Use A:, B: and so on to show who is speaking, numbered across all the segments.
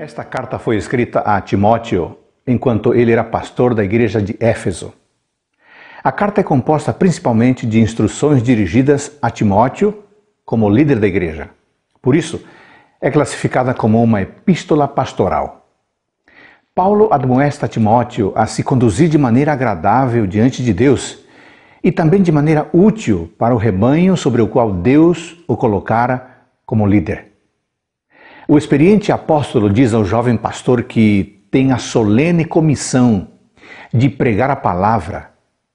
A: Esta carta foi escrita a Timóteo enquanto ele era pastor da igreja de Éfeso. A carta é composta principalmente de instruções dirigidas a Timóteo como líder da igreja. Por isso, é classificada como uma epístola pastoral. Paulo admoesta Timóteo a se conduzir de maneira agradável diante de Deus e também de maneira útil para o rebanho sobre o qual Deus o colocara como líder. O experiente apóstolo diz ao jovem pastor que tem a solene comissão de pregar a palavra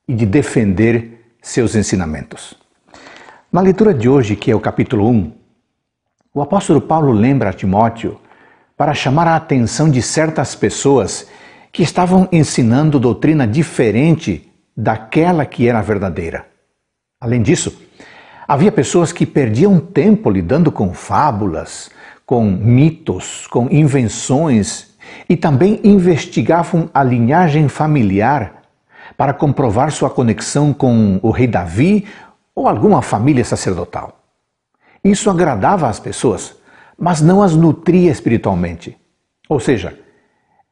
A: e de defender seus ensinamentos. Na leitura de hoje, que é o capítulo 1, o apóstolo Paulo lembra a Timóteo para chamar a atenção de certas pessoas que estavam ensinando doutrina diferente daquela que era verdadeira. Além disso, Havia pessoas que perdiam tempo lidando com fábulas, com mitos, com invenções e também investigavam a linhagem familiar para comprovar sua conexão com o rei Davi ou alguma família sacerdotal. Isso agradava as pessoas, mas não as nutria espiritualmente. Ou seja,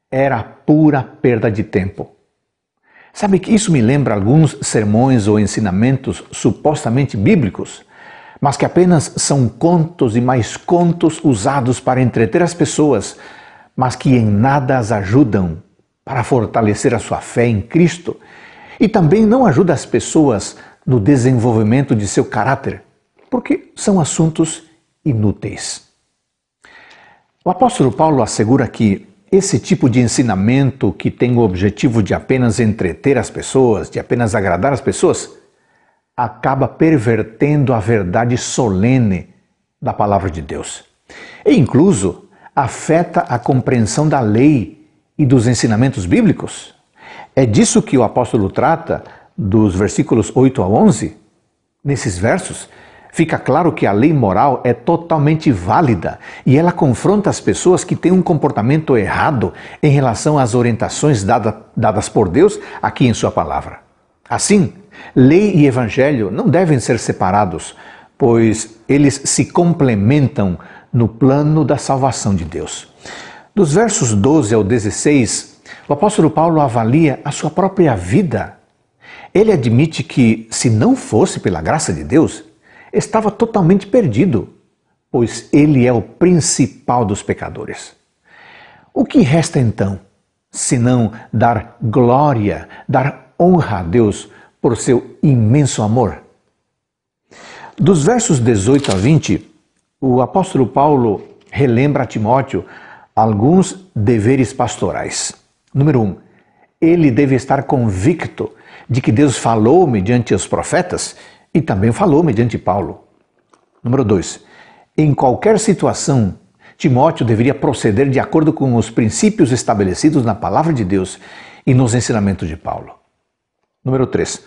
A: era pura perda de tempo. Sabe que isso me lembra alguns sermões ou ensinamentos supostamente bíblicos, mas que apenas são contos e mais contos usados para entreter as pessoas, mas que em nada as ajudam para fortalecer a sua fé em Cristo e também não ajuda as pessoas no desenvolvimento de seu caráter, porque são assuntos inúteis. O apóstolo Paulo assegura que esse tipo de ensinamento que tem o objetivo de apenas entreter as pessoas, de apenas agradar as pessoas, acaba pervertendo a verdade solene da palavra de Deus. E incluso afeta a compreensão da lei e dos ensinamentos bíblicos. É disso que o apóstolo trata dos versículos 8 a 11, nesses versos, Fica claro que a lei moral é totalmente válida e ela confronta as pessoas que têm um comportamento errado em relação às orientações dada, dadas por Deus aqui em Sua palavra. Assim, lei e evangelho não devem ser separados, pois eles se complementam no plano da salvação de Deus. Dos versos 12 ao 16, o apóstolo Paulo avalia a sua própria vida. Ele admite que, se não fosse pela graça de Deus, estava totalmente perdido, pois ele é o principal dos pecadores. O que resta então, senão dar glória, dar honra a Deus por seu imenso amor? Dos versos 18 a 20, o apóstolo Paulo relembra a Timóteo alguns deveres pastorais. Número 1. Um, ele deve estar convicto de que Deus falou mediante os profetas e também falou mediante Paulo. Número 2. Em qualquer situação, Timóteo deveria proceder de acordo com os princípios estabelecidos na palavra de Deus e nos ensinamentos de Paulo. Número 3.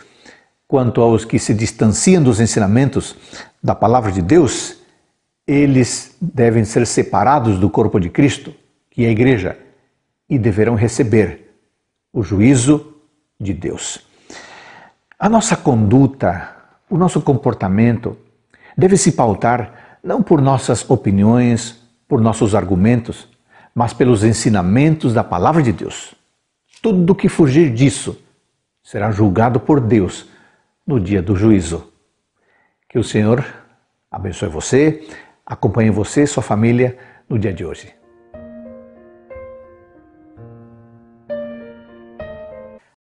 A: Quanto aos que se distanciam dos ensinamentos da palavra de Deus, eles devem ser separados do corpo de Cristo, que é a igreja, e deverão receber o juízo de Deus. A nossa conduta o nosso comportamento deve se pautar não por nossas opiniões, por nossos argumentos, mas pelos ensinamentos da palavra de Deus. Tudo que fugir disso será julgado por Deus no dia do juízo. Que o Senhor abençoe você, acompanhe você e sua família no dia de hoje.